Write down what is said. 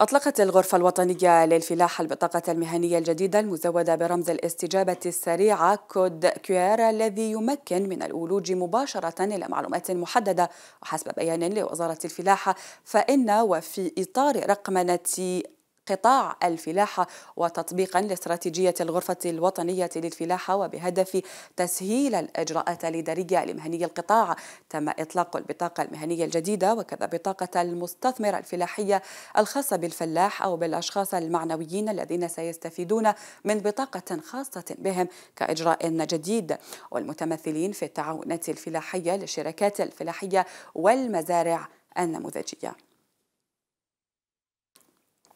أطلقت الغرفة الوطنية للفلاحة البطاقة المهنية الجديدة المزودة برمز الاستجابة السريعة كود كيوير الذي يمكن من الولوج مباشرة إلى معلومات محددة وحسب بيان لوزارة الفلاحة فإن وفي إطار رقمنة قطاع الفلاحة وتطبيقا لاستراتيجية الغرفة الوطنية للفلاحة وبهدف تسهيل الإجراءات الإدارية لمهني القطاع تم إطلاق البطاقة المهنية الجديدة وكذا بطاقة المستثمر الفلاحية الخاصة بالفلاح أو بالأشخاص المعنويين الذين سيستفيدون من بطاقة خاصة بهم كإجراء جديد والمتمثلين في التعاونات الفلاحية للشركات الفلاحية والمزارع النموذجيه